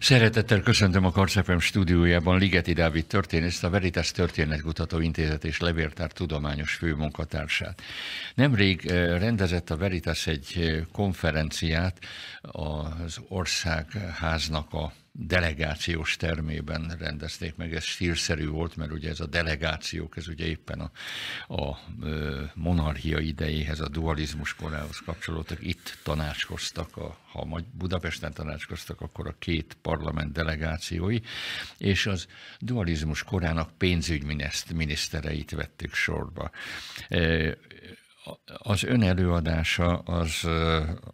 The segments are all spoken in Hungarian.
Szeretettel köszöntöm a Karcefem stúdiójában Ligeti Dávid történészt, a Veritas Történetkutató Intézet és Levértár tudományos főmunkatársát. Nemrég eh, rendezett a Veritas egy eh, konferenciát az országháznak a delegációs termében rendezték meg, ez stílszerű volt, mert ugye ez a delegációk, ez ugye éppen a, a monarchia idejéhez, a dualizmus korához kapcsolódtak, itt tanácskoztak, a, ha Budapesten tanácskoztak, akkor a két parlament delegációi, és az dualizmus korának pénzügyminisztereit vettük sorba az önelőadása az,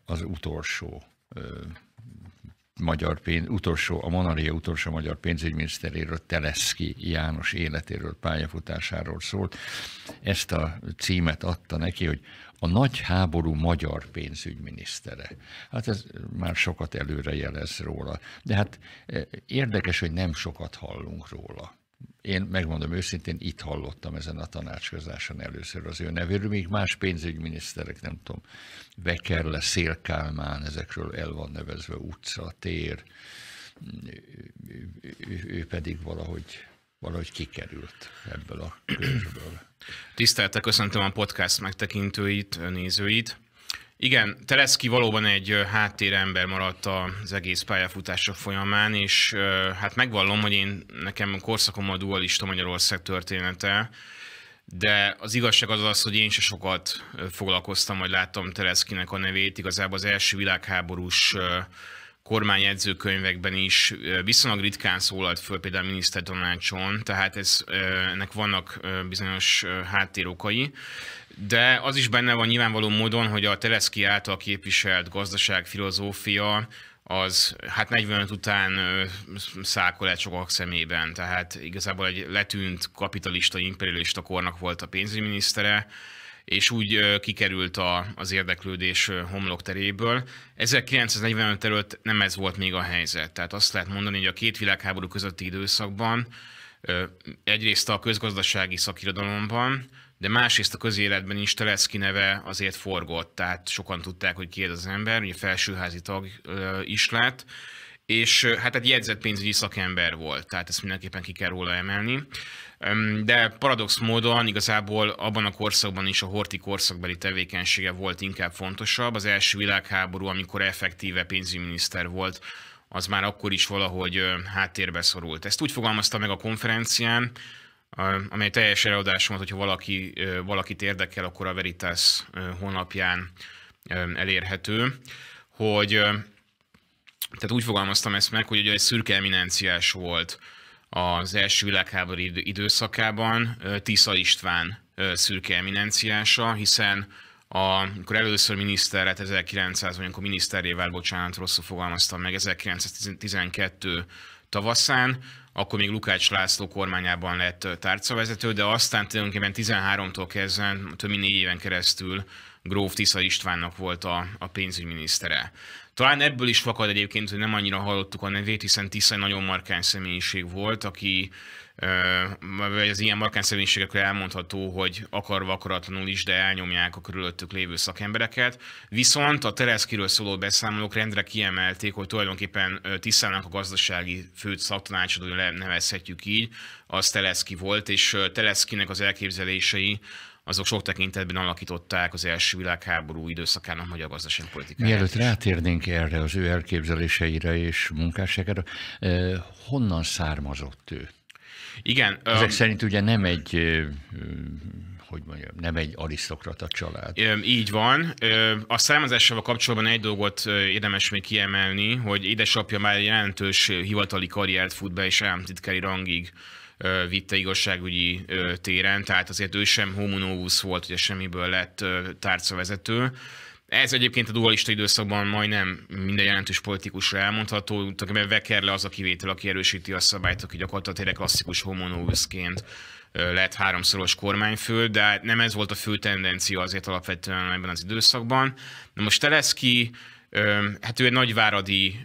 az utolsó magyar pénz, utolsó, a Monaria utolsó magyar pénzügyminiszteréről, Teleszki János életéről, pályafutásáról szólt. Ezt a címet adta neki, hogy a nagy háború magyar pénzügyminisztere. Hát ez már sokat előre jelez róla. De hát eh, érdekes, hogy nem sokat hallunk róla én megmondom őszintén, itt hallottam ezen a tanácskozáson először az ő nevéről, még más pénzügyminiszterek, nem tudom, Vekerle, Szélkálmán, ezekről el van nevezve utca, tér, ő, ő pedig valahogy, valahogy kikerült ebből a körből. Tiszteltek, köszöntöm a podcast megtekintőit, nézőit. Igen, Tereszki valóban egy háttérember maradt az egész pályafutások folyamán, és hát megvallom, hogy én nekem korszakom a dualista Magyarország története, de az igazság az az, hogy én se sokat foglalkoztam, vagy láttam Tereszkinek a nevét. Igazából az első világháborús kormányedzőkönyvekben is viszonylag ritkán szólalt föl például minisztertanácson, tehát ez, ennek vannak bizonyos háttérokai. De az is benne van nyilvánvaló módon, hogy a Teleszki által képviselt gazdaságfilozófia az hát 45 után szákol el sokak szemében. Tehát igazából egy letűnt kapitalista, imperialista kornak volt a pénzügyminisztere, és úgy kikerült a, az érdeklődés homlokteréből. 1945 előtt nem ez volt még a helyzet. Tehát azt lehet mondani, hogy a két világháború közötti időszakban egyrészt a közgazdasági szakirodalomban, de másrészt a közéletben is Telecki neve azért forgott, tehát sokan tudták, hogy ki ez az ember, ugye felsőházi tag is lett, és hát egy jegyzett pénzügyi szakember volt, tehát ezt mindenképpen ki kell róla emelni. De paradox módon igazából abban a korszakban is a horti korszakbeli tevékenysége volt inkább fontosabb. Az első világháború, amikor effektíve pénzügyminiszter volt, az már akkor is valahogy háttérbe szorult. Ezt úgy fogalmazta meg a konferencián, amely teljes előadás volt, hogyha valaki, valakit érdekel, akkor a Veritas honlapján elérhető, hogy tehát úgy fogalmaztam ezt meg, hogy ugye egy szürke eminenciás volt az első világháború időszakában Tisza István szürke eminenciása, hiszen a, amikor először miniszteret 1900 vagy amikor miniszterjé bocsánat, rosszul fogalmaztam meg, 1912 tavaszán, akkor még Lukács László kormányában lett tárcavezető, de aztán tulajdonképpen 13-tól kezdve, több mint négy éven keresztül Gróf Tisza Istvánnak volt a, a pénzügyminisztere. Talán ebből is fakad egyébként, hogy nem annyira hallottuk a nevét, hiszen Tisza nagyon markány személyiség volt, aki vagy az ilyen markáns szegénységekről elmondható, hogy akarva akaratlanul is, de elnyomják a körülöttük lévő szakembereket. Viszont a Tereszkiről szóló beszámolók rendre kiemelték, hogy tulajdonképpen Tiszának a gazdasági fő szaktanácsadója nevezhetjük így, az Tereszki volt, és Tereszkinek az elképzelései azok sok tekintetben alakították az első világháború időszakának magyar gazdasági politikáját. Mielőtt rátérnénk erre az ő elképzeléseire és munkásságára, honnan származott ő? Igen. Ezek um, szerint ugye nem egy hogy mondjam, nem egy arisztokrata család. Így van. A származásával kapcsolatban egy dolgot érdemes még kiemelni, hogy édesapja már jelentős hivatali karriert fut be, és államtitkári rangig vitte igazságügyi téren, tehát azért ő sem homonóvusz volt, ugye semmiből lett tárcavezető. Ez egyébként a dualista időszakban majdnem minden jelentős politikusra elmondható, tulajdonképpen Vekerle az a kivétel, aki erősíti a szabályt, aki gyakorlatilag tényleg klasszikus homonóuszként lett háromszoros kormányfő, de hát nem ez volt a fő tendencia azért alapvetően ebben az időszakban. Na most Teleszki, hát ő egy nagyváradi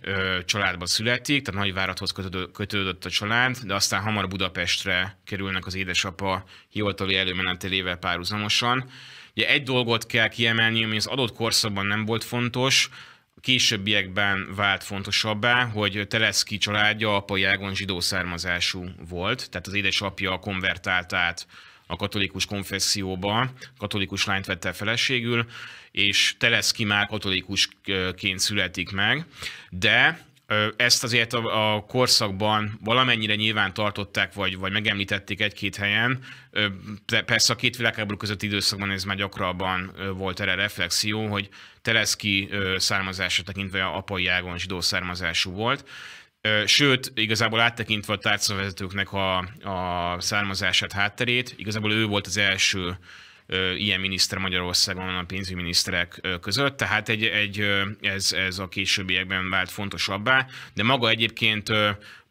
családba születik, tehát nagyváradhoz kötődött a család, de aztán hamar Budapestre kerülnek az édesapa hivatali előmenetelével párhuzamosan Ugye egy dolgot kell kiemelni, ami az adott korszakban nem volt fontos, a későbbiekben vált fontosabbá, hogy Teleszki családja apai ágon zsidó származású volt, tehát az édesapja konvertált át a katolikus konfesszióba, katolikus lányt vette feleségül, és Teleszki már katolikusként születik meg, de ezt azért a, a korszakban valamennyire nyilván tartották, vagy, vagy megemlítették egy-két helyen. Persze a két világháború közötti időszakban ez már gyakrabban volt erre reflexió, hogy Teleszki származása tekintve a apai ágon zsidó származású volt. Sőt, igazából áttekintve a tárcavezetőknek a, a származását, hátterét, igazából ő volt az első ilyen miniszter Magyarországon a pénzügyminiszterek között, tehát egy, egy, ez, ez a későbbiekben vált fontosabbá, de maga egyébként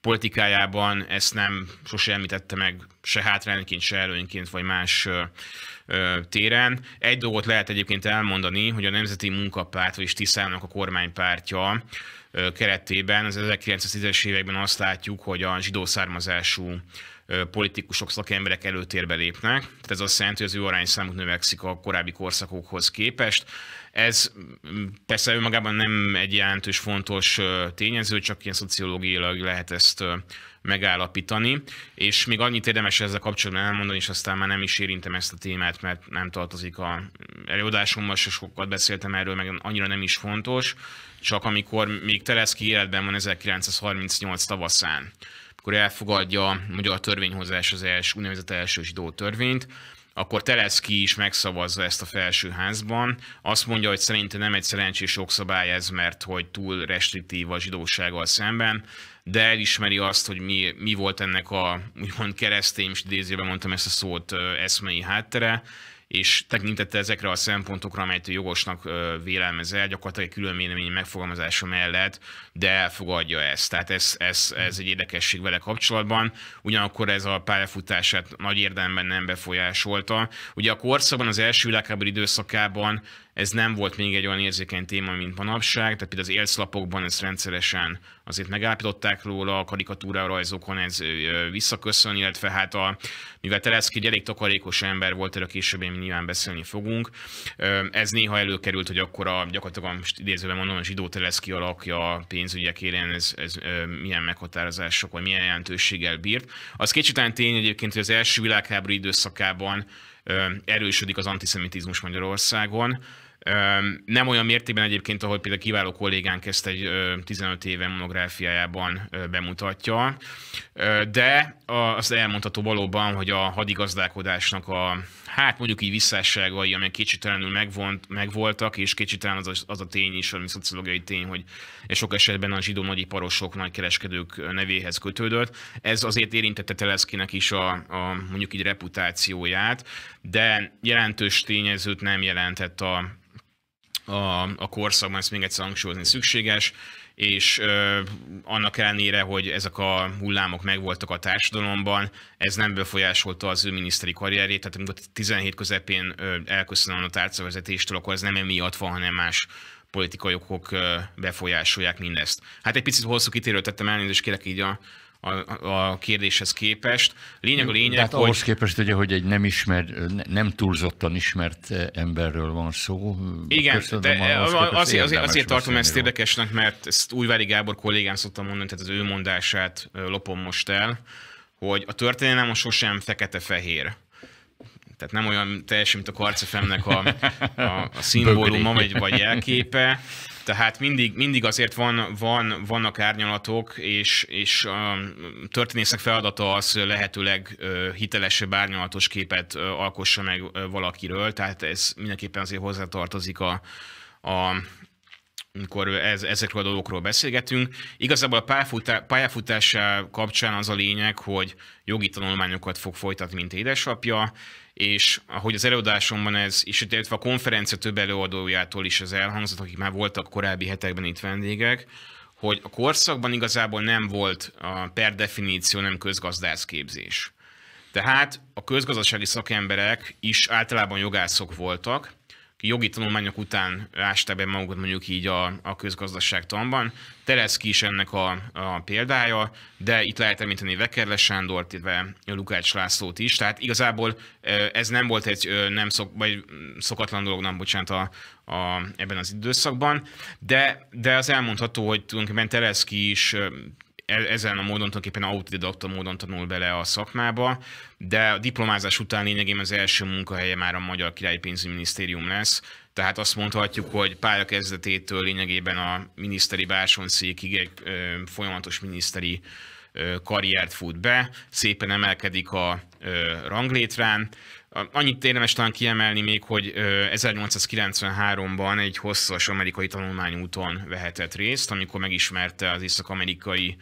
politikájában ezt nem sose említette meg se hátrányként, se előnyként, vagy más téren. Egy dolgot lehet egyébként elmondani, hogy a Nemzeti Munkapárt, vagyis Tiszának a kormánypártja keretében az 1910-es években azt látjuk, hogy a zsidó származású politikusok, szakemberek előtérbe lépnek. Tehát ez azt jelenti, hogy az ő arányszámuk növekszik a korábbi korszakokhoz képest. Ez persze önmagában nem egy jelentős fontos tényező, csak ilyen szociológiailag lehet ezt megállapítani. És még annyit érdemes ezzel kapcsolatban elmondani, és aztán már nem is érintem ezt a témát, mert nem tartozik a előadásommal, se sokat beszéltem erről, meg annyira nem is fontos, csak amikor még Teleszki életben van 1938 tavaszán akkor elfogadja a magyar törvényhozás az els, úgynevezett első zsidó törvényt, akkor Teleszki is megszavazza ezt a felsőházban. Azt mondja, hogy szerinte nem egy szerencsés okszabály ez, mert hogy túl restriktív a zsidósággal szemben, de elismeri azt, hogy mi, mi volt ennek a úgymond keresztény, és idézőben mondtam ezt a szót, eszmei háttere, és tekintette ezekre a szempontokra, amelyet jogosnak vélelmezel, gyakorlatilag egy külön vélemény megfogalmazása mellett, de elfogadja ezt. Tehát ez, ez, ez egy érdekesség vele kapcsolatban. Ugyanakkor ez a pályafutását nagy érdemben nem befolyásolta. Ugye a korszakban, az első világháború időszakában ez nem volt még egy olyan érzékeny téma, mint manapság, tehát például az élszlapokban ezt rendszeresen azért megállapították róla, a karikatúra rajzokon ez visszaköszön, illetve hát a, mivel Tereszki egy elég takarékos ember volt, erről később én nyilván beszélni fogunk, ez néha előkerült, hogy akkor a gyakorlatilag most idézőben mondom, a zsidó Tereszki alakja a pénzügyek élén, ez, ez milyen meghatározások, vagy milyen jelentőséggel bírt. Az kétségtelen tény egyébként, hogy az első világháború időszakában erősödik az antiszemitizmus Magyarországon nem olyan mértékben egyébként, ahogy például kiváló kollégánk ezt egy 15 éve monográfiájában bemutatja, de az elmondható valóban, hogy a hadigazdálkodásnak a, hát mondjuk így visszásságai, amelyek kétségtelenül megvont, megvoltak, és kétségtelen az, az a tény is, ami szociológiai tény, hogy sok esetben a zsidó nagyiparosok, nagykereskedők nevéhez kötődött. Ez azért érintette Teleszkinek is a, a mondjuk így reputációját, de jelentős tényezőt nem jelentett a, a, a korszakban, ezt még egyszer hangsúlyozni szükséges, és ö, annak ellenére, hogy ezek a hullámok megvoltak a társadalomban, ez nem befolyásolta az ő miniszteri karrierjét, tehát amikor 17 közepén elköszönöm a tárcavezetéstől, akkor ez nem emiatt van, hanem más politikai okok befolyásolják mindezt. Hát egy picit hosszú kitérőt tettem elnézést, kérek így a a, a kérdéshez képest. Lényeg a lényeg, hát hogy... ahhoz képest ugye, hogy egy nem ismert, nem túlzottan ismert emberről van szó. Igen, Köszönöm, de az azért, azért, azért tartom ezt érdekesnek, mert ezt Újvári Gábor kollégám szoktam mondani, tehát az ő mondását lopom most el, hogy a történelem sosem fekete-fehér. Tehát nem olyan teljesen, mint a karcefemnek a, a, a szimbóluma, vagy, vagy jelképe, tehát mindig, mindig azért van, van, vannak árnyalatok, és, és a történészek feladata az, lehetőleg hitelesebb árnyalatos képet alkossa meg valakiről, tehát ez mindenképpen azért hozzátartozik a, a amikor ez, ezekről a dolgokról beszélgetünk. Igazából a pályafutá, pályafutása kapcsán az a lényeg, hogy jogi tanulmányokat fog folytatni, mint édesapja, és ahogy az előadásomban ez, és illetve a konferencia több előadójától is ez elhangzott, akik már voltak korábbi hetekben itt vendégek, hogy a korszakban igazából nem volt a, per definíció nem közgazdászképzés. Tehát a közgazdasági szakemberek is általában jogászok voltak, jogi tanulmányok után ásta be magukat mondjuk így a, a közgazdaságtanban. Tereszki is ennek a, a példája, de itt lehet említeni Vekerle Sándort, illetve Lukács Lászlót is. Tehát igazából ez nem volt egy nem szok, vagy szokatlan dolog, nem bocsánat, a, a, ebben az időszakban, de, de az elmondható, hogy tulajdonképpen Tereszki is E-, ezen a módon tulajdonképpen autodidakta módon tanul bele a szakmába, de a diplomázás után lényegében az első munkahelye már a Magyar Királyi Pénzügyminisztérium lesz, tehát azt mondhatjuk, hogy pályakezdetétől lényegében a miniszteri bársonszékig egy folyamatos miniszteri karriert fut be, szépen emelkedik a ranglétrán, Annyit érdemes talán kiemelni még, hogy 1893-ban egy hosszas amerikai tanulmányúton vehetett részt, amikor megismerte az észak-amerikai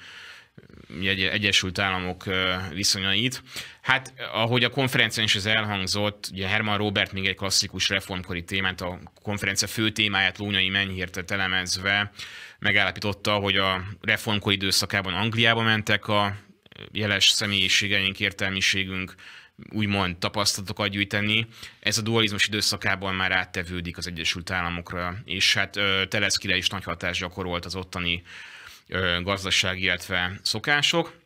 Egyesült Államok viszonyait. Hát, ahogy a konferencián is ez elhangzott, ugye Herman Robert még egy klasszikus reformkori témát, a konferencia fő témáját Lónyai Mennyhirtet elemezve megállapította, hogy a reformkori időszakában Angliába mentek a jeles személyiségeink, értelmiségünk úgymond tapasztalatokat gyűjteni. Ez a dualizmus időszakában már áttevődik az Egyesült Államokra, és hát Teleszkire is nagy hatás gyakorolt az ottani gazdaság, illetve szokások.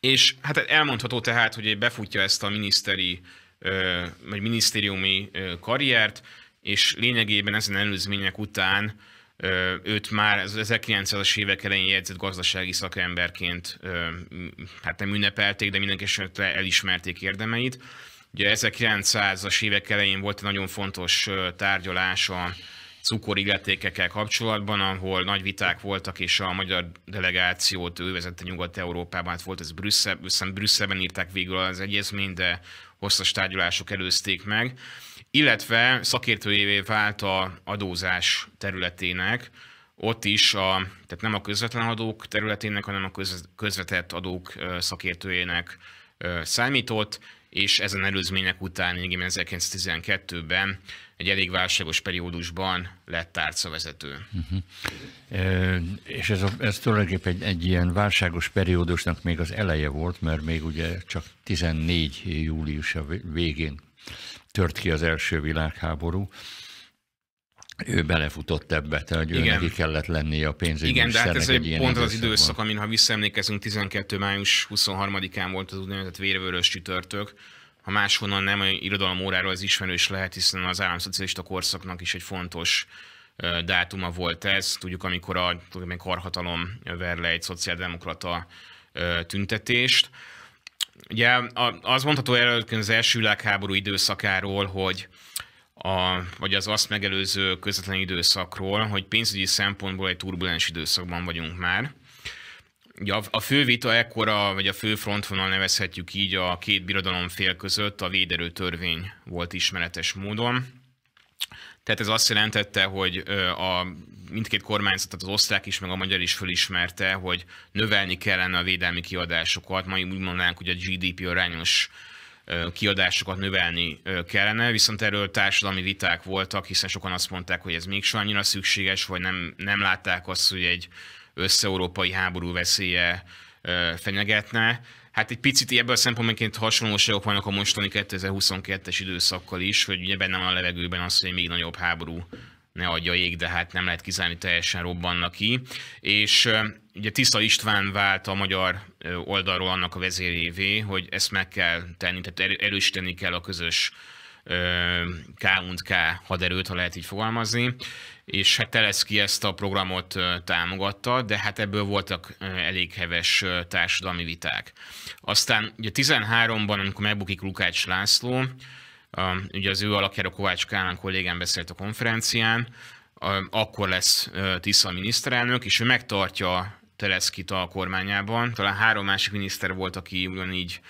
És hát elmondható tehát, hogy befutja ezt a miniszteri vagy minisztériumi karriert, és lényegében ezen előzmények után Őt már az 1900-as évek elején jegyzett gazdasági szakemberként hát nem ünnepelték, de mindenki esetre elismerték érdemeit. Ugye 1900-as évek elején volt egy nagyon fontos tárgyalás a illetékekkel kapcsolatban, ahol nagy viták voltak, és a magyar delegációt ő vezette Nyugat-Európában, hát volt ez Brüsszel, Brüsszelben írták végül az egyezményt, de hosszas tárgyalások előzték meg illetve szakértőjévé vált a adózás területének, ott is a, tehát nem a közvetlen adók területének, hanem a közvetett adók szakértőjének számított, és ezen előzmények után, igen, 1912-ben egy elég válságos periódusban lett tárcavezető. Uh-huh. E, és ez, a, ez tulajdonképpen egy, egy ilyen válságos periódusnak még az eleje volt, mert még ugye csak 14 július a végén tört ki az első világháború, ő belefutott ebbe, tehát Igen. neki kellett lennie a pénzügyi Igen, de hát ez egy pont az időszak, amin ha visszaemlékezünk, 12. május 23-án volt az úgynevezett vérvörös csütörtök, ha máshonnan nem, a irodalom óráról az ismerős lehet, hiszen az államszocialista korszaknak is egy fontos dátuma volt ez. Tudjuk, amikor a, tudjuk, a karhatalom ver le egy szociáldemokrata tüntetést. Ugye az mondható előtt az első világháború időszakáról, hogy a, vagy az azt megelőző közvetlen időszakról, hogy pénzügyi szempontból egy turbulens időszakban vagyunk már. Ugye a, a fő vita ekkora, vagy a fő frontvonal nevezhetjük így a két birodalom fél között a véderő törvény volt ismeretes módon. Tehát ez azt jelentette, hogy a mindkét kormányzat, tehát az osztrák is, meg a magyar is fölismerte, hogy növelni kellene a védelmi kiadásokat, mai úgy mondanánk, hogy a GDP arányos kiadásokat növelni kellene, viszont erről társadalmi viták voltak, hiszen sokan azt mondták, hogy ez mégsem annyira szükséges, vagy nem, nem látták azt, hogy egy össze-európai háború veszélye fenyegetne. Hát egy picit ebből a szempontból hasonlóságok vannak a mostani 2022-es időszakkal is, hogy ugye benne van a levegőben az, hogy még nagyobb háború ne adja ég, de hát nem lehet kizárni, teljesen robbannak ki. És ugye Tisza István vált a magyar oldalról annak a vezérévé, hogy ezt meg kell tenni, tehát erősíteni kell a közös K&K haderőt, ha lehet így fogalmazni, és hát Teleszki ezt a programot támogatta, de hát ebből voltak elég heves társadalmi viták. Aztán ugye 13-ban, amikor megbukik Lukács László, ugye az ő alakjára Kovács Kálmán kollégám beszélt a konferencián, akkor lesz Tisza miniszterelnök, és ő megtartja Teleszkit a kormányában. Talán három másik miniszter volt, aki ugyanígy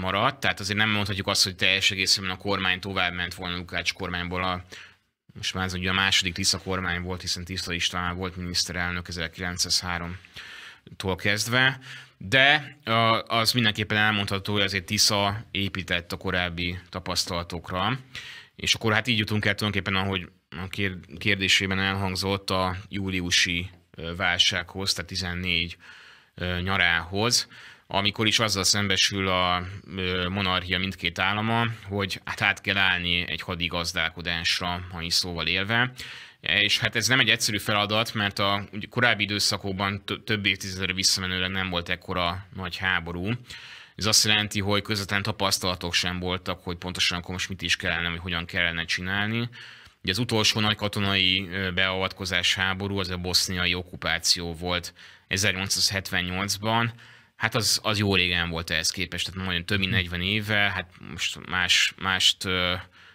maradt, tehát azért nem mondhatjuk azt, hogy teljes egészében a kormány tovább ment volna Lukács kormányból a most már ez ugye a második Tisza kormány volt, hiszen Tisza István volt miniszterelnök 1903-tól kezdve, de az mindenképpen elmondható, hogy azért Tisza épített a korábbi tapasztalatokra, és akkor hát így jutunk el tulajdonképpen, ahogy a kérdésében elhangzott a júliusi válsághoz, tehát 14 nyarához amikor is azzal szembesül a monarchia mindkét állama, hogy hát át kell állni egy hadigazdálkodásra, ha is szóval élve. És hát ez nem egy egyszerű feladat, mert a korábbi időszakokban több évtizedre visszamenőleg nem volt ekkora nagy háború. Ez azt jelenti, hogy közvetlen tapasztalatok sem voltak, hogy pontosan akkor most mit is kellene, hogy hogyan kellene csinálni. Ugye az utolsó nagy katonai beavatkozás háború az a boszniai okupáció volt 1878-ban, hát az, az jó régen volt ehhez képest, tehát nagyon több mint 40 hm. éve, hát most más, mást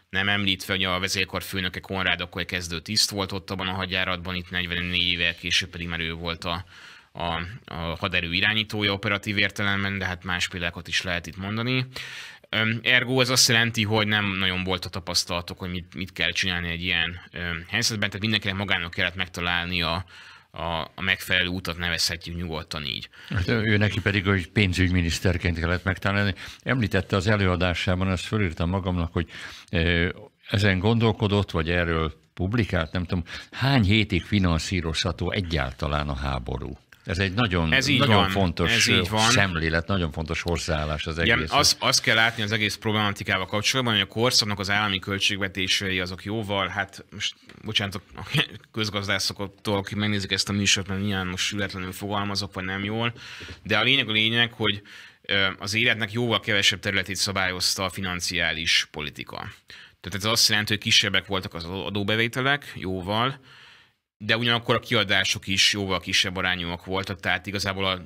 nem említve, hogy a vezérkar főnöke Konrád akkor egy kezdő tiszt volt ott abban a hadjáratban, itt 44 évvel később pedig már ő volt a, a, a haderő irányítója operatív értelemben, de hát más példákat is lehet itt mondani. Ergo ez azt jelenti, hogy nem nagyon volt a tapasztalatok, hogy mit, mit kell csinálni egy ilyen helyzetben, tehát mindenkinek magának kellett megtalálni a, a, a megfelelő utat nevezhetjük nyugodtan így. Hát ő neki pedig, hogy pénzügyminiszterként kellett megtalálni. Említette az előadásában, ezt fölírtam magamnak, hogy ezen gondolkodott, vagy erről publikált, nem tudom, hány hétig finanszírozható egyáltalán a háború? Ez egy nagyon, ez így nagyon van. fontos ez így van. szemlélet, nagyon fontos hozzáállás az egész. Igen, azt az kell látni az egész problematikával kapcsolatban, hogy a korszaknak az állami költségvetései azok jóval, hát most bocsánat a közgazdászoktól, akik megnézik ezt a műsort, mert milyen most sületlenül fogalmazok, vagy nem jól, de a lényeg a lényeg, hogy az életnek jóval kevesebb területét szabályozta a financiális politika. Tehát ez azt jelenti, hogy kisebbek voltak az adóbevételek, jóval, de ugyanakkor a kiadások is jóval kisebb arányúak voltak, tehát igazából a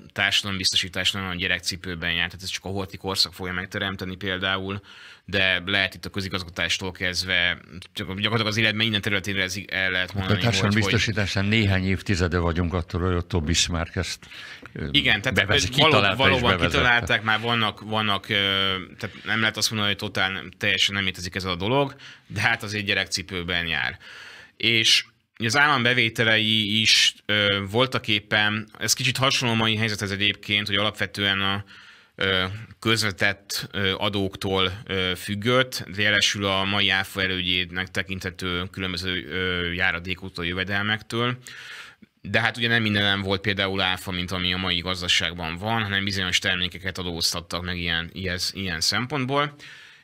biztosítás nagyon gyerekcipőben járt, tehát ez csak a holti korszak fogja megteremteni például, de lehet itt a közigazgatástól kezdve, csak gyakorlatilag az életben minden területére ez el lehet mondani. A társadalombiztosításán hogy... néhány évtizede vagyunk attól, hogy Otto Bismarck ezt Igen, tehát bevez... való, valóban kitalálták, már vannak, vannak, tehát nem lehet azt mondani, hogy totál teljesen nem létezik ez a dolog, de hát azért gyerekcipőben jár. És az állam bevételei is ö, voltak éppen, ez kicsit hasonló mai helyzethez egyébként, hogy alapvetően a ö, közvetett ö, adóktól ö, függött, de jelesül a mai áfa elődjének tekintető különböző ö, jövedelmektől. De hát ugye nem mindenem volt például áfa, mint ami a mai gazdaságban van, hanem bizonyos termékeket adóztattak meg ilyen, ilyen, ilyen szempontból.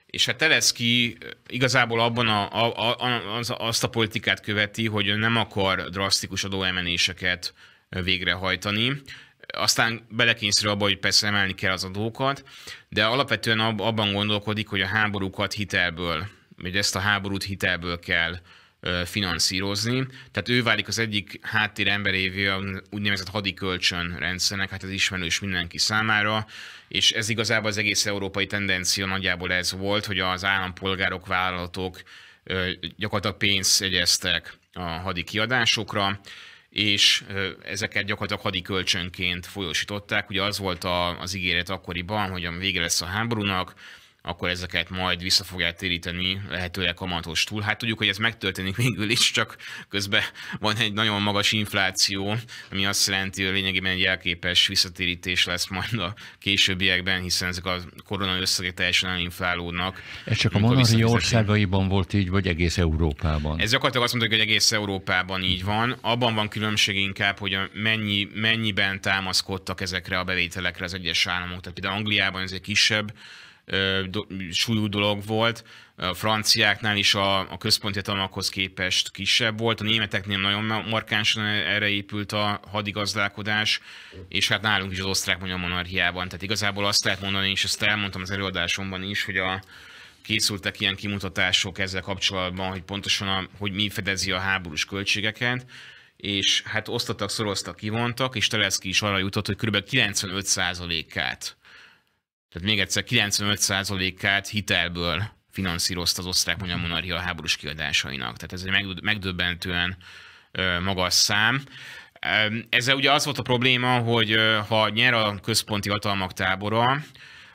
És hát Teleszki eh, igazából abban a, a, a, az, azt a politikát követi, hogy nem akar drasztikus adóemeléseket eh, végrehajtani. Aztán belekényszerül abba, hogy persze emelni kell az adókat, de alapvetően abban gondolkodik, hogy a háborúkat hitelből, hogy ezt a háborút hitelből kell finanszírozni. Tehát ő válik az egyik háttér emberévé a úgynevezett hadi kölcsön rendszernek, hát ez ismerős mindenki számára, és ez igazából az egész európai tendencia nagyjából ez volt, hogy az állampolgárok, vállalatok gyakorlatilag pénzt egyeztek a hadi kiadásokra, és ezeket gyakorlatilag hadi kölcsönként folyósították. Ugye az volt az ígéret akkoriban, hogy a vége lesz a háborúnak, akkor ezeket majd vissza fogják téríteni lehetőleg kamatos túl. Hát tudjuk, hogy ez megtörténik végül is, csak közben van egy nagyon magas infláció, ami azt jelenti, hogy lényegében egy elképes visszatérítés lesz majd a későbbiekben, hiszen ezek a korona összegek teljesen elinflálódnak. Ez csak a monarchia országaiban volt így, vagy egész Európában? Ez gyakorlatilag azt mondjuk, hogy egész Európában így van. Abban van különbség inkább, hogy mennyi, mennyiben támaszkodtak ezekre a bevételekre az egyes államok. Tehát például Angliában ez egy kisebb do, súlyú dolog volt. A franciáknál is a, a központi hatalmakhoz képest kisebb volt, a németeknél nagyon markánsan e, erre épült a hadigazdálkodás, és hát nálunk is az osztrák magyar monarchiában. Tehát igazából azt lehet mondani, és ezt elmondtam az előadásomban is, hogy a, készültek ilyen kimutatások ezzel kapcsolatban, hogy pontosan a, hogy mi fedezi a háborús költségeket, és hát osztottak, szoroztak, kivontak, és Teleszki is arra jutott, hogy kb. 95%-át tehát még egyszer 95%-át hitelből finanszírozta az osztrák magyar monarchia háborús kiadásainak. Tehát ez egy megdöbbentően magas szám. Ezzel ugye az volt a probléma, hogy ha nyer a központi hatalmak tábora,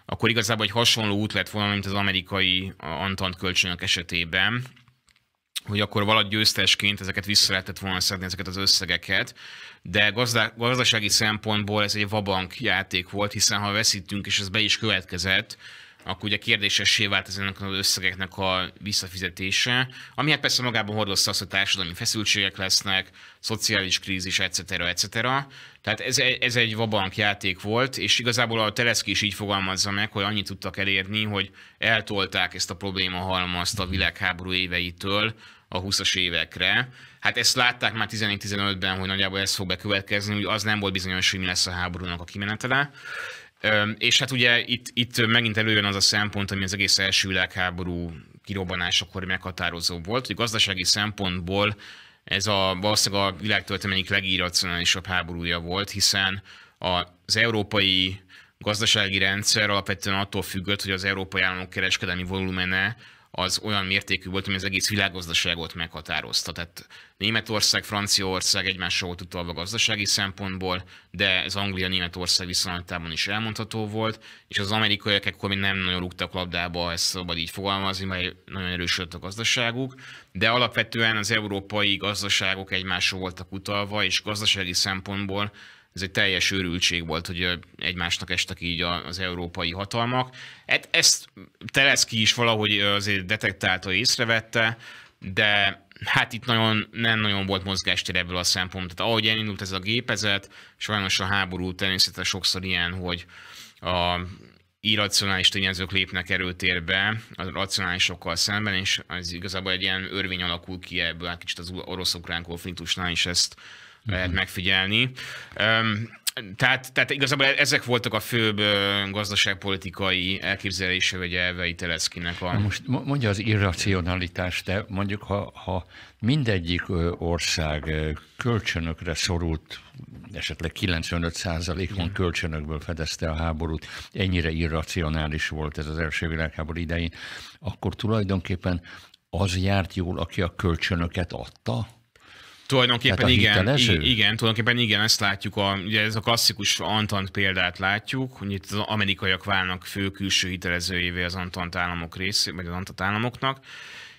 akkor igazából egy hasonló út lett volna, mint az amerikai Antant kölcsönök esetében, hogy akkor valahogy győztesként ezeket vissza lehetett volna szedni, ezeket az összegeket, de gazda, gazdasági szempontból ez egy vabank játék volt, hiszen ha veszítünk, és ez be is következett, akkor ugye kérdésessé vált ezeknek az összegeknek a visszafizetése, ami hát persze magában hordozta azt, hogy társadalmi feszültségek lesznek, szociális krízis, etc. etc. Tehát ez, ez egy vabank játék volt, és igazából a Teleszki is így fogalmazza meg, hogy annyit tudtak elérni, hogy eltolták ezt a probléma halmazt a világháború éveitől a 20-as évekre, Hát ezt látták már 14-15-ben, hogy nagyjából ez fog bekövetkezni, úgy az nem volt bizonyos, hogy mi lesz a háborúnak a kimenetele. És hát ugye itt, itt megint előjön az a szempont, ami az egész első világháború kirobbanásakor meghatározó volt, hogy gazdasági szempontból ez a valószínűleg a világtöltem egyik legirracionálisabb háborúja volt, hiszen az európai gazdasági rendszer alapvetően attól függött, hogy az európai államok kereskedelmi volumene az olyan mértékű volt, ami az egész világgazdaságot meghatározta. Tehát Németország, Franciaország egymással volt utalva a gazdasági szempontból, de ez Anglia-Németország viszonylatában is elmondható volt, és az amerikaiak ekkor még nem nagyon rúgtak labdába, ezt szabad így fogalmazni, mert nagyon erősödött a gazdaságuk, de alapvetően az európai gazdaságok egymásra voltak utalva, és gazdasági szempontból ez egy teljes őrültség volt, hogy egymásnak estek így az európai hatalmak. Hát ezt Teleszki is valahogy azért detektálta, észrevette, de hát itt nagyon, nem nagyon volt mozgástér ebből a szempontból. Tehát ahogy elindult ez a gépezet, sajnos a háború természetesen sokszor ilyen, hogy a irracionális tényezők lépnek erőtérbe a racionálisokkal szemben, és ez igazából egy ilyen örvény alakul ki ebből, kicsit az orosz-ukrán konfliktusnál is ezt lehet mhm. megfigyelni. Tehát, tehát igazából e-, ezek voltak a főbb gazdaságpolitikai elképzelése vagy elvei Teleszkinek. A... Most mondja az irracionalitás, de mondjuk ha, ha mindegyik ország kölcsönökre szorult, esetleg 95%-on kölcsönökből fedezte a háborút, ennyire irracionális volt ez az első világháború idején, akkor tulajdonképpen az járt jól, aki a kölcsönöket adta? Tulajdonképpen hát igen, igen, tulajdonképpen igen, ezt látjuk, a, ugye ez a klasszikus Antant példát látjuk, hogy itt az amerikaiak válnak fő külső hitelezőjévé az Antant államok rész, vagy az Antant államoknak,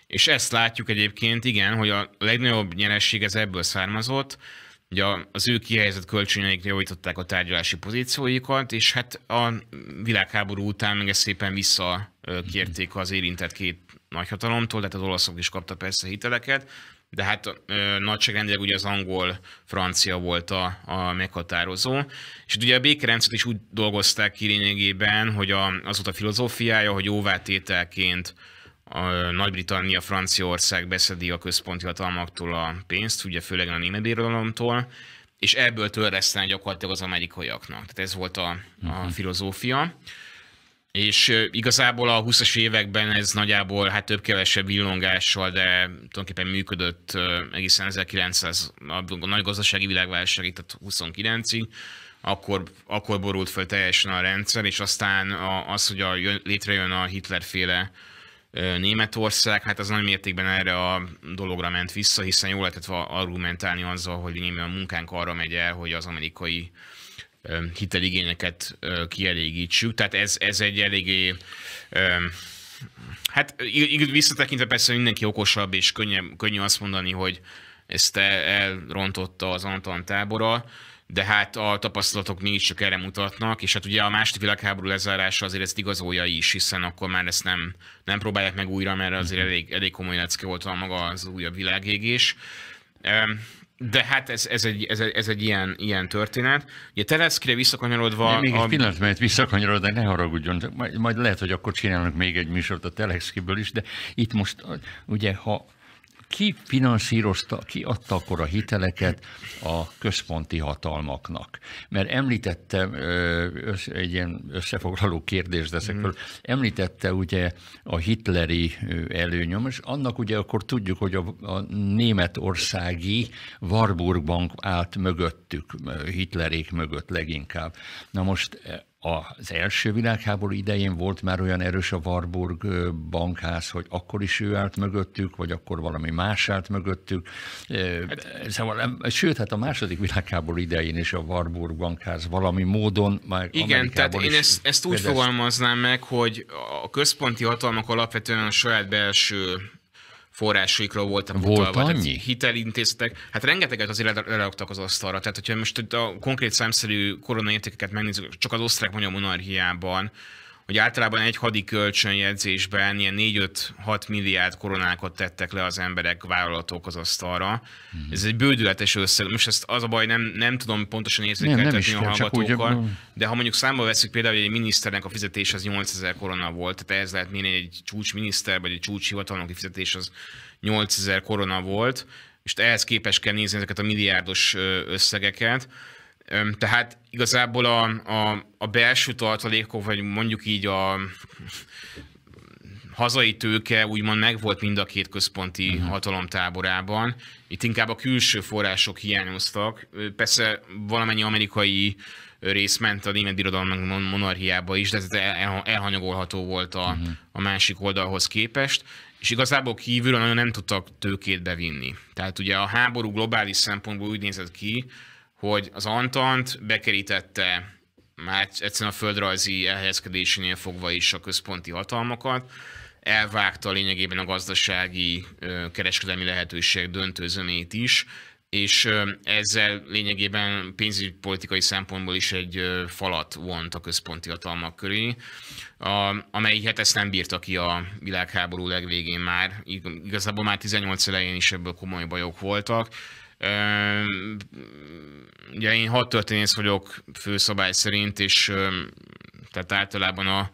és ezt látjuk egyébként, igen, hogy a legnagyobb nyeresség ez ebből származott, Ugye az ő kihelyezett kölcsönjeikre javították a tárgyalási pozícióikat, és hát a világháború után meg ezt szépen visszakérték az érintett két nagyhatalomtól, tehát az olaszok is kaptak persze hiteleket, de hát ö, nagyságrendileg ugye az angol-francia volt a, a meghatározó. És ugye a békerendszert is úgy dolgozták ki lényegében, hogy a, az volt a filozófiája, hogy jóvátételként Nagy-Britannia, Franciaország beszedi a központi hatalmaktól a pénzt, ugye főleg a német birodalomtól, és ebből törlesztene gyakorlatilag az amerikaiaknak. Tehát ez volt a, a mhm. filozófia. És igazából a 20-as években ez nagyjából hát több-kevesebb villongással, de tulajdonképpen működött egészen 1900, a nagy gazdasági világválság, tehát 29-ig, akkor, akkor borult fel teljesen a rendszer, és aztán az, hogy a, létrejön a Hitlerféle Németország, hát az nagy mértékben erre a dologra ment vissza, hiszen jól lehetett argumentálni azzal, hogy a munkánk arra megy el, hogy az amerikai hiteligényeket kielégítsük. Tehát ez, ez egy eléggé Hát visszatekintve persze mindenki okosabb, és könnyű, könnyű azt mondani, hogy ezt elrontotta az Antan tábora, de hát a tapasztalatok mégiscsak erre mutatnak, és hát ugye a második világháború lezárása azért ezt igazolja is, hiszen akkor már ezt nem, nem próbálják meg újra, mert azért mhm. elég, elég komoly lecke volt a maga az újabb világégés. De hát ez, ez, egy, ez, egy, ez egy ilyen, ilyen történet. Ugye Tereszkire visszakanyarodva... De még egy a... pillanat, mert de ne haragudjon, majd, majd lehet, hogy akkor csinálunk még egy műsort a Telexkiből is, de itt most ugye, ha ki finanszírozta, ki adta akkor a hiteleket a központi hatalmaknak. Mert említettem, össze, egy ilyen összefoglaló kérdés ezekről. mm. említette ugye a hitleri előnyom, és annak ugye akkor tudjuk, hogy a, a németországi Warburg Bank állt mögöttük, Hitlerék mögött leginkább. Na most e, az első világháború idején volt már olyan erős a Warburg bankház, hogy akkor is ő állt mögöttük, vagy akkor valami más állt mögöttük. Hát, szóval, sőt, hát a második világháború idején is a Warburg bankház valami módon már Igen, Amerikában tehát én ezt, ezt úgy fogalmaznám meg, hogy a központi hatalmak alapvetően a saját belső forrásaikról voltak Volt utalva, annyi? hitelintézetek. Hát rengeteget azért leraktak az asztalra. Tehát, hogyha most a konkrét számszerű koronaértékeket megnézzük, csak az osztrák magyar monarchiában hogy általában egy hadi kölcsönjegyzésben ilyen 4-5-6 milliárd koronákat tettek le az emberek, vállalatok az asztalra. Mm-hmm. Ez egy bődületes összeg. Most ezt az a baj, nem, nem tudom pontosan érzékeltetni a hallgatókkal, de ha mondjuk számba veszük például, hogy egy miniszternek a fizetés az 8000 korona volt, tehát ez lehet minél egy csúcsminiszter vagy egy csúcshivatalnoki fizetés az 8000 korona volt, és ehhez képes kell nézni ezeket a milliárdos összegeket. Tehát igazából a, a, a belső tartalékok, vagy mondjuk így a hazai tőke úgymond megvolt mind a két központi uh-huh. hatalomtáborában. Itt inkább a külső források hiányoztak. Persze valamennyi amerikai rész ment a német birodalom monarchiába is, de ez elhanyagolható volt a, uh-huh. a másik oldalhoz képest, és igazából kívülről nagyon nem tudtak tőkét bevinni. Tehát ugye a háború globális szempontból úgy nézett ki, hogy az Antant bekerítette már egyszerűen a földrajzi elhelyezkedésénél fogva is a központi hatalmakat, elvágta lényegében a gazdasági, kereskedelmi lehetőség döntőzömét is, és ezzel lényegében politikai szempontból is egy falat vont a központi hatalmak köré, amely hát ezt nem bírta ki a világháború legvégén már. Igazából már 18 elején is ebből komoly bajok voltak, Ugye én történész vagyok főszabály szerint, és tehát általában a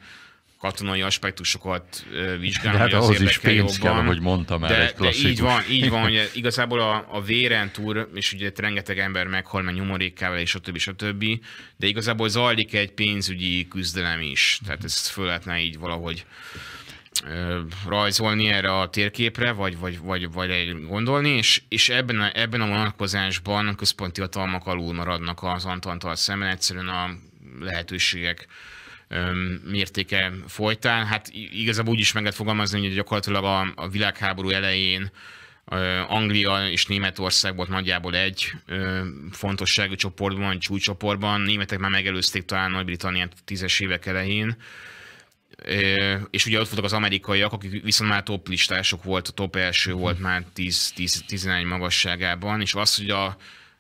katonai aspektusokat vizsgálni de hát ahhoz is pénz jobban. kell, hogy mondtam el de, egy klasszikus. De így van, így van, hogy igazából a, a vérentúr, és ugye rengeteg ember meghal, mert nyomorékkával, és stb. stb. De igazából zajlik egy pénzügyi küzdelem is, tehát ezt föl lehetne így valahogy rajzolni erre a térképre, vagy, vagy, vagy, vagy gondolni, és, és ebben, a, ebben a vonatkozásban a központi hatalmak alul maradnak az Antantal szemben, egyszerűen a lehetőségek mértéke folytán. Hát igazából úgy is meg lehet fogalmazni, hogy gyakorlatilag a, a világháború elején Anglia és Németország volt nagyjából egy fontosságú csoportban, egy csúcsoportban. Németek már megelőzték talán Nagy-Britanniát tízes évek elején és ugye ott voltak az amerikaiak, akik viszont már top listások volt, a top első volt mhm. már 10-11 magasságában, és az, hogy a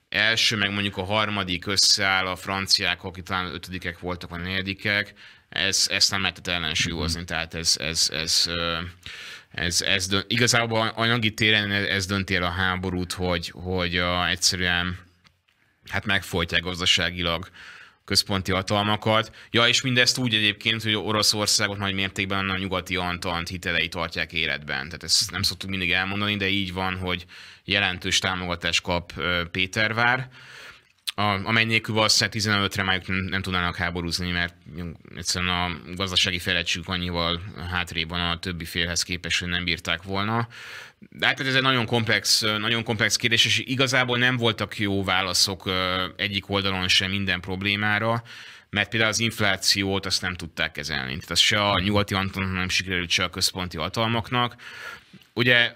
első, meg mondjuk a harmadik összeáll a franciák, akik talán ötödikek voltak, vagy negyedikek, ez, ezt nem lehetett ellensúlyozni, mhm. tehát ez, ez, ez, ez, ez dönt, igazából anyagi téren ez dönti el a háborút, hogy, hogy a, egyszerűen hát megfolytják gazdaságilag központi hatalmakat. Ja, és mindezt úgy egyébként, hogy Oroszországot nagy mértékben a nyugati Antant hitelei tartják életben. Tehát ezt nem szoktuk mindig elmondani, de így van, hogy jelentős támogatást kap Pétervár amennélkül valószínűleg 15-re már nem, nem tudnának háborúzni, mert egyszerűen a gazdasági fejlettség annyival hátrébb van a többi félhez képest, hogy nem bírták volna. De hát ez egy nagyon komplex, nagyon komplex kérdés, és igazából nem voltak jó válaszok egyik oldalon sem minden problémára mert például az inflációt azt nem tudták kezelni. Tehát az se a nyugati Anton nem sikerült, se a központi hatalmaknak. Ugye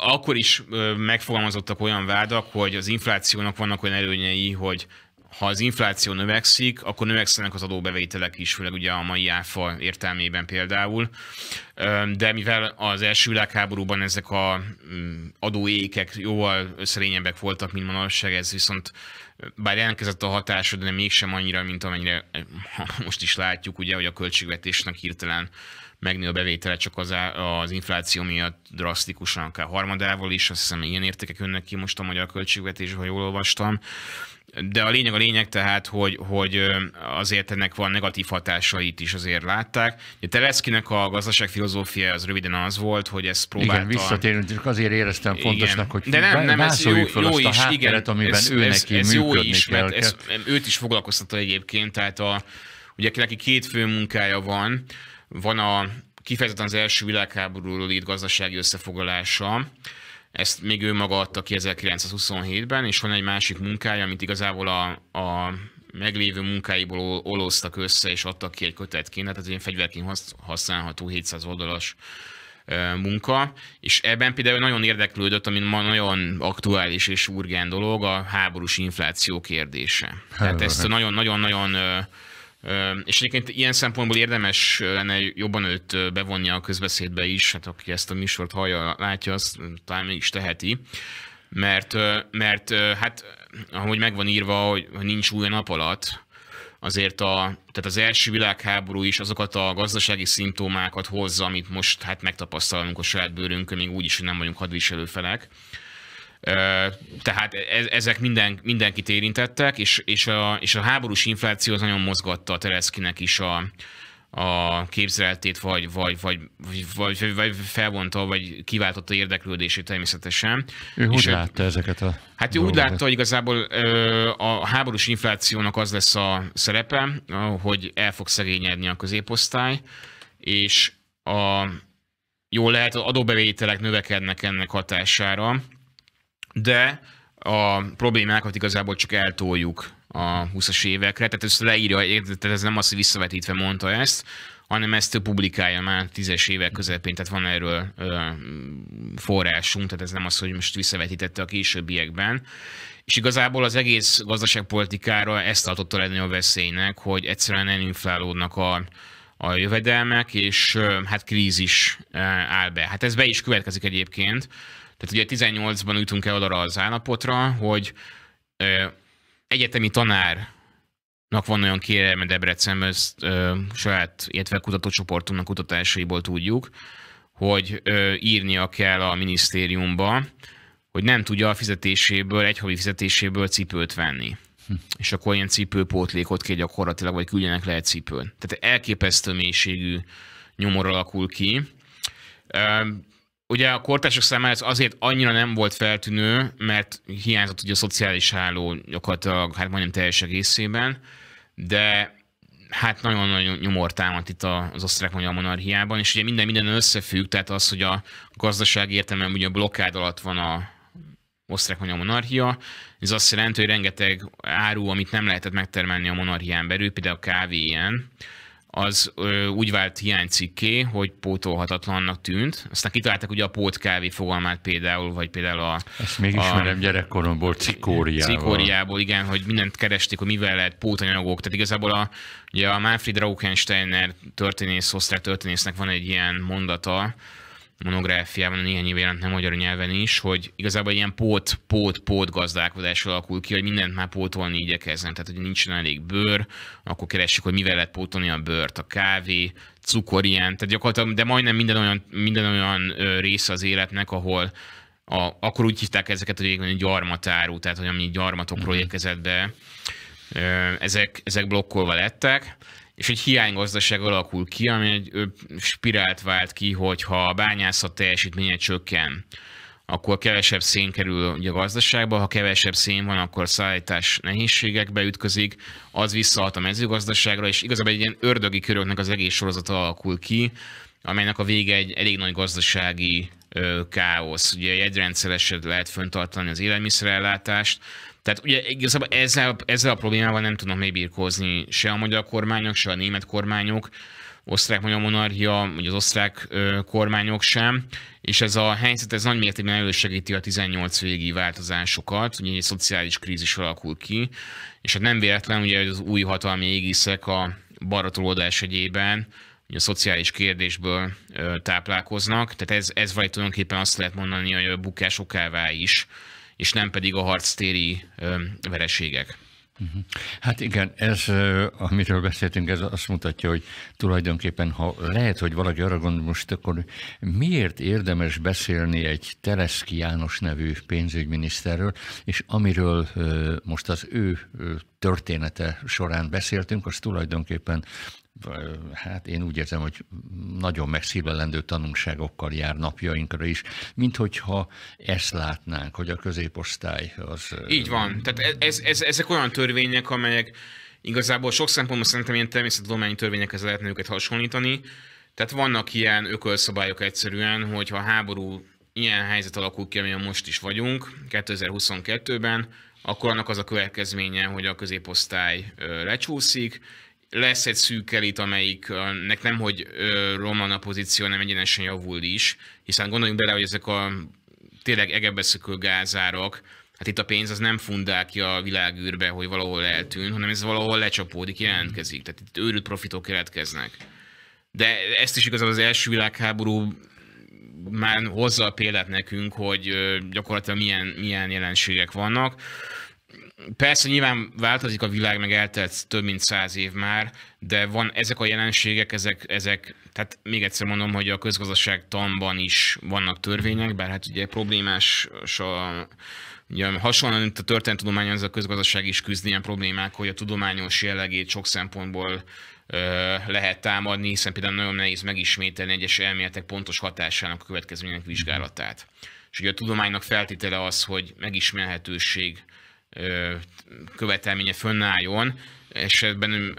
akkor is megfogalmazottak olyan vádak, hogy az inflációnak vannak olyan előnyei, hogy ha az infláció növekszik, akkor növekszenek az adóbevételek is, főleg ugye a mai áfa értelmében például. De mivel az első világháborúban ezek a mm, adóékek jóval szerényebbek voltak, mint manapság, ez viszont bár jelentkezett a hatásod, de mégsem annyira, mint amennyire eh, most is látjuk, ugye, hogy a költségvetésnek hirtelen megnő a bevétele csak az, az infláció miatt drasztikusan, akár harmadával is, azt hiszem ilyen értékek jönnek ki most a magyar költségvetésben, ha jól olvastam. De a lényeg a lényeg tehát, hogy, hogy azért ennek van negatív hatásait is azért látták. A Teleszkinek a gazdaság filozófia az röviden az volt, hogy ezt próbálta... Igen, visszatérünk, csak azért éreztem fontosnak, igen. hogy de nem, nem, ez jó, fel jó azt is, a hátteret, igen, amiben ez, ő ez, neki ez jó is, mert ez, őt is foglalkoztatta egyébként, tehát a, ugye neki két fő munkája van, van a kifejezetten az első világháborúról írt gazdasági összefoglalása, ezt még ő maga adta ki 1927-ben, és van egy másik munkája, amit igazából a, a meglévő munkáiból olóztak össze, és adtak ki egy kötetként, tehát egy ilyen fegyverként használható 700 oldalas munka, és ebben például nagyon érdeklődött, ami ma nagyon aktuális és urgán dolog, a háborús infláció kérdése. Hát, tehát ezt nagyon-nagyon-nagyon hát. És egyébként ilyen szempontból érdemes lenne jobban őt bevonni a közbeszédbe is, hát aki ezt a műsort hallja, látja, azt talán is teheti, mert, mert hát ahogy megvan írva, hogy nincs új nap alatt, azért a, tehát az első világháború is azokat a gazdasági szimptomákat hozza, amit most hát megtapasztalunk a saját bőrünkön, még úgy is, hogy nem vagyunk hadviselőfelek. felek tehát ezek minden, mindenkit érintettek, és, és, a, és a háborús infláció az nagyon mozgatta a Tereszkinek is a, a képzeletét, vagy, vagy, vagy, vagy, vagy felvonta, vagy kiváltotta érdeklődését természetesen. Ő és hogy látta ezeket a Hát ő úgy látta, hogy igazából a háborús inflációnak az lesz a szerepe, hogy el fog szegényedni a középosztály, és a, jól lehet, az adóbevételek növekednek ennek hatására, de a problémákat igazából csak eltoljuk a 20-as évekre, tehát ezt leírja, tehát ez nem azt, hogy visszavetítve mondta ezt, hanem ezt publikálja már tízes évek közepén, tehát van erről ö, forrásunk, tehát ez nem az, hogy most visszavetítette a későbbiekben. És igazából az egész gazdaságpolitikára ezt tartotta lenni a veszélynek, hogy egyszerűen elinflálódnak a, a jövedelmek, és ö, hát krízis ö, áll be. Hát ez be is következik egyébként, tehát ugye 18-ban jutunk el arra az állapotra, hogy ö, egyetemi tanárnak van olyan kérelme Debrecen, ezt ö, saját, illetve kutatócsoportunknak kutatásaiból tudjuk, hogy ö, írnia kell a minisztériumba, hogy nem tudja a fizetéséből, egy havi fizetéséből cipőt venni. Hm. És akkor ilyen cipőpótlékot kell gyakorlatilag, vagy küldjenek le egy cipőn. Tehát elképesztő mélységű nyomor alakul ki. Ugye a kortások számára ez azért annyira nem volt feltűnő, mert hiányzott ugye a szociális háló gyakorlatilag hát majdnem teljes egészében, de hát nagyon-nagyon nyomor támadt itt az osztrák magyar monarchiában, és ugye minden minden összefügg, tehát az, hogy a gazdaság értelemben ugye a blokkád alatt van a osztrák magyar monarchia, ez azt jelenti, hogy rengeteg áru, amit nem lehetett megtermelni a monarchián belül, például a kávé ilyen, az ö, úgy vált hiánycikké, hogy pótolhatatlannak tűnt. Aztán kitalálták ugye a pótkávé fogalmát például, vagy például a... Ezt még ismerem gyerekkoromból, cikóriából. Cikóriából, igen, hogy mindent keresték, hogy mivel lehet pótanyagok. Tehát igazából a, ugye a Manfred Raukensteiner történész, osztrák történésznek van egy ilyen mondata, monográfiában néhány év jelent nem magyar nyelven is, hogy igazából ilyen pót, pót, pót gazdálkodás alakul ki, hogy mindent már pótolni igyekeznek. Tehát, hogy nincsen elég bőr, akkor keressük, hogy mivel lehet pótolni a bőrt, a kávé, cukor ilyen, tehát gyakorlatilag, de majdnem minden olyan, minden olyan része az életnek, ahol a, akkor úgy hívták ezeket, hogy egy gyarmatáru, tehát hogy ami gyarmatokról mhm. érkezett be, ezek, ezek blokkolva lettek, és egy hiánygazdaság alakul ki, ami egy spirált vált ki, hogyha a bányászat teljesítménye csökken, akkor kevesebb szén kerül ugye a gazdaságba, ha kevesebb szén van, akkor szállítás nehézségekbe ütközik, az visszahat a mezőgazdaságra, és igazából egy ilyen ördögi köröknek az egész sorozata alakul ki, amelynek a vége egy elég nagy gazdasági ö, káosz. Ugye egy lehet föntartani az élelmiszerellátást, tehát ugye igazából ezzel, ezzel a problémával nem tudnak megbírkozni se a magyar kormányok, se a német kormányok, osztrák-magyar monarchia, vagy az osztrák ö, kormányok sem, és ez a helyzet ez nagy mértékben elősegíti a 18 végi változásokat, ugye egy szociális krízis alakul ki, és hát nem véletlen, ugye, hogy az új hatalmi égiszek a baratolódás egyében, a szociális kérdésből ö, táplálkoznak, tehát ez, ez vagy tulajdonképpen azt lehet mondani, hogy a bukás okává is és nem pedig a harctéri vereségek. Mhm. Hát igen, ez, amiről beszéltünk, ez azt mutatja, hogy tulajdonképpen, ha lehet, hogy valaki arra gondol most, akkor miért érdemes beszélni egy Tereszki János nevű pénzügyminiszterről, és amiről most az ő története során beszéltünk, az tulajdonképpen hát én úgy érzem, hogy nagyon megszívelendő tanulságokkal jár napjainkra is, mint hogyha ezt látnánk, hogy a középosztály az... Így van, tehát e- ez, ez, ezek olyan törvények, amelyek igazából sok szempontból szerintem ilyen természettudományi törvényekhez lehetne őket hasonlítani, tehát vannak ilyen ökölszabályok egyszerűen, hogy ha háború ilyen helyzet alakul ki, amilyen most is vagyunk, 2022-ben, akkor annak az a következménye, hogy a középosztály lecsúszik, lesz egy szűk elit, amelyiknek nem hogy roman a pozíció, hanem egyenesen javul is, hiszen gondoljunk bele, hogy ezek a tényleg egebeszökő gázárak, hát itt a pénz az nem fundál ki a világűrbe, hogy valahol eltűn, hanem ez valahol lecsapódik, jelentkezik. Tehát itt őrült profitok keletkeznek. De ezt is igazából az első világháború már hozza a példát nekünk, hogy gyakorlatilag milyen, milyen jelenségek vannak. Persze nyilván változik a világ, meg eltelt több mint száz év már, de van ezek a jelenségek, ezek, ezek tehát még egyszer mondom, hogy a közgazdaság tanban is vannak törvények, bár hát ugye problémás a, ugye hasonlóan, mint a történetudomány, az a közgazdaság is küzd ilyen problémák, hogy a tudományos jellegét sok szempontból lehet támadni, hiszen például nagyon nehéz megismételni egyes elméletek pontos hatásának a következmények vizsgálatát. És ugye a tudománynak feltétele az, hogy megismerhetőség követelménye fönnálljon, és ebben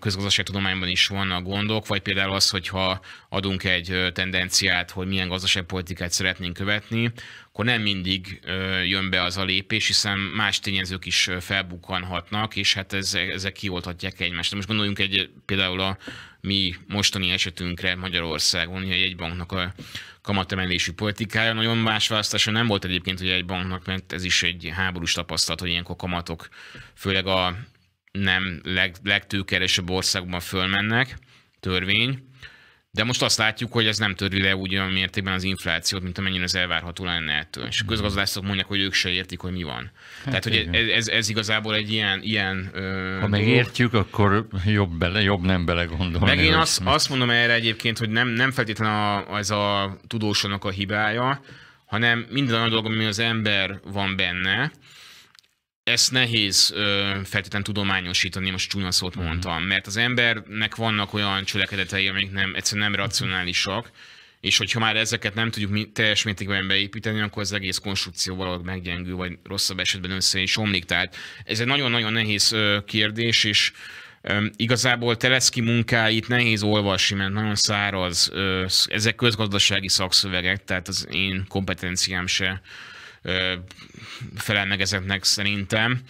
közgazdaságtudományban is vannak gondok, vagy például az, hogyha adunk egy tendenciát, hogy milyen gazdaságpolitikát szeretnénk követni, akkor nem mindig jön be az a lépés, hiszen más tényezők is felbukkanhatnak, és hát ezek, ezek kiolthatják egymást. most gondoljunk egy például a, mi mostani esetünkre Magyarországon, hogy egy banknak a kamatemelési politikája. Nagyon más választása nem volt egyébként hogy egy banknak, mert ez is egy háborús tapasztalat, hogy ilyenkor kamatok főleg a nem leg, legtőkeresebb országban fölmennek, törvény, de most azt látjuk, hogy ez nem törli le úgy olyan mértékben az inflációt, mint amennyire az elvárható lenne ettől. És a mhm. közgazdászok mondják, hogy ők se értik, hogy mi van. Hát Tehát, hogy ez, ez, igazából egy ilyen... ilyen ha megértjük, akkor jobb, bele, jobb nem belegondolni. Meg én azt, azt mondom erre egyébként, hogy nem, nem feltétlenül ez a tudósoknak a hibája, hanem minden olyan dolog, ami az ember van benne, ezt nehéz ö, feltétlenül tudományosítani, most csúnya szót mhm. mondtam, mert az embernek vannak olyan cselekedetei, amik nem, egyszerűen nem racionálisak, és hogyha már ezeket nem tudjuk mi, teljes mértékben beépíteni, akkor az egész konstrukció valahogy meggyengül, vagy rosszabb esetben össze is omlik. Tehát ez egy nagyon-nagyon nehéz kérdés, és igazából Teleszki munkáit nehéz olvasni, mert nagyon száraz, ezek közgazdasági szakszövegek, tehát az én kompetenciám se felel meg ezeknek szerintem.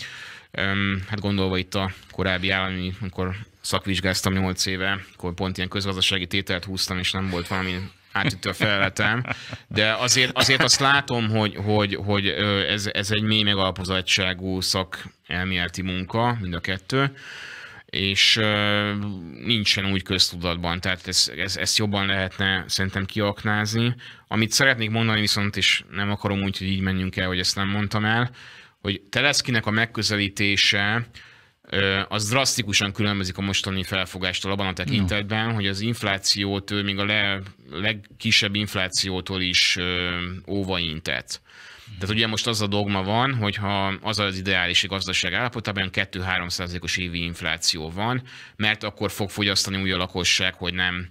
Hát gondolva itt a korábbi állami, amikor szakvizsgáztam 8 éve, akkor pont ilyen közgazdasági tételt húztam, és nem volt valami átütő a feleletem, de azért, azért azt látom, hogy, hogy, hogy ez, ez egy mély megalapozatságú szak elméleti munka, mind a kettő és nincsen úgy köztudatban, tehát ezt, ez, ezt jobban lehetne szerintem kiaknázni. Amit szeretnék mondani viszont, és nem akarom úgy, hogy így menjünk el, hogy ezt nem mondtam el, hogy Teleszkinek a megközelítése az drasztikusan különbözik a mostani felfogástól abban a tekintetben, no. hogy az inflációtól, még a le, legkisebb inflációtól is euh, óvaintett. Tehát ugye most az a dogma van, hogy ha az az ideális gazdaság állapotában 2-3%-os évi infláció van, mert akkor fog fogyasztani úgy a lakosság, hogy nem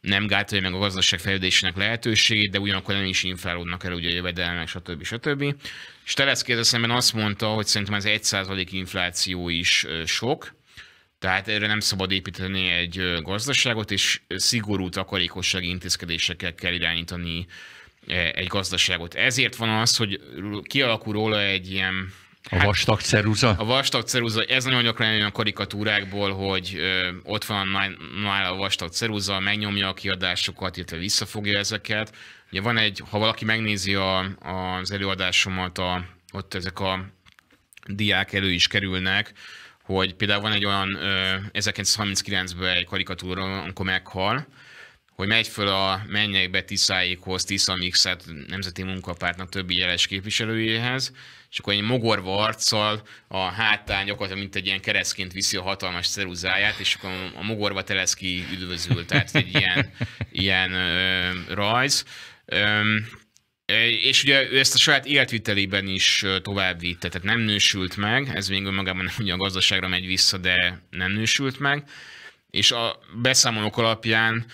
nem gátolja meg a gazdaság fejlődésének lehetőségét, de ugyanakkor nem is inflálódnak el ugye a jövedelmek, stb. stb. És ez szemben azt mondta, hogy szerintem az 1% infláció is sok, tehát erre nem szabad építeni egy gazdaságot, és szigorú takarékossági intézkedésekkel kell irányítani E, egy gazdaságot. Ezért van az, hogy kialakul róla egy ilyen Hát, a vastag ceruza? A vastag ceruza, ez nagyon gyakran jön a karikatúrákból, hogy ö, ott van már a vastag ceruza, megnyomja a kiadásokat, illetve visszafogja ezeket. Ugye van egy, ha valaki megnézi a, az előadásomat, a, ott ezek a diák elő is kerülnek, hogy például van egy olyan ö, 1939 ben egy karikatúra, amikor meghal, hogy megy föl a mennyekbe Tiszáékhoz, Tisza Mixet, Nemzeti Munkapártnak többi jeles képviselőjéhez, és akkor egy mogorva arccal a hátán gyakorlatilag mint egy ilyen keresztként viszi a hatalmas ceruzáját, és akkor a mogorva Teleszki üdvözül, tehát egy ilyen, ilyen ö, rajz. Ö, és ugye ő ezt a saját életvitelében is tovább vitte, tehát nem nősült meg, ez még önmagában nem ugye a gazdaságra megy vissza, de nem nősült meg, és a beszámolók alapján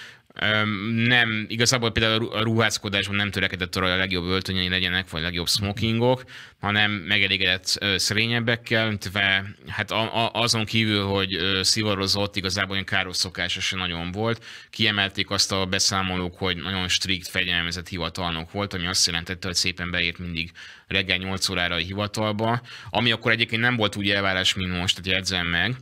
nem, igazából például a ruházkodásban nem törekedett arra, hogy a legjobb öltönyei legyenek, vagy a legjobb smokingok, hanem megelégedett szerényebbekkel, de hát a, a, azon kívül, hogy szivarozott, igazából olyan káros szokása se nagyon volt. Kiemelték azt a beszámolók, hogy nagyon strikt fegyelmezett hivatalnok volt, ami azt jelentette, hogy szépen beért mindig reggel 8 órára a hivatalba, ami akkor egyébként nem volt úgy elvárás, mint most, tehát jegyzem meg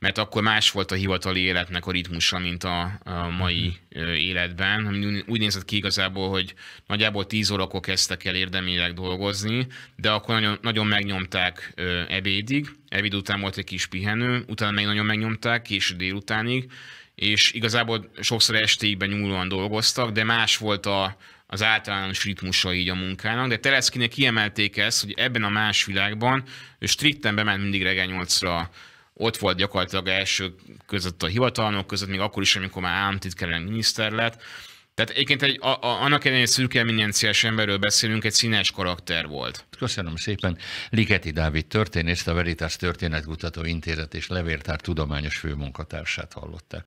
mert akkor más volt a hivatali életnek a ritmusa, mint a, a mai mm. életben. Ami úgy nézett ki igazából, hogy nagyjából 10 órakor kezdtek el érdemileg dolgozni, de akkor nagyon, nagyon megnyomták ebédig, ebéd után volt egy kis pihenő, utána meg nagyon megnyomták, késő délutánig, és igazából sokszor estéigben nyúlóan dolgoztak, de más volt a, az általános ritmusa így a munkának, de Tereszkinek kiemelték ezt, hogy ebben a más világban ő strikten bement mindig reggel 8-ra ott volt gyakorlatilag első között a hivatalnok között, még akkor is, amikor már államtitkár miniszter lett. Tehát egyébként egy, a, a, annak ellenére szürke eminenciás emberről beszélünk, egy színes karakter volt. Köszönöm szépen. Ligeti Dávid történészt, a Veritas Történetkutató Intézet és Levértár tudományos főmunkatársát hallották.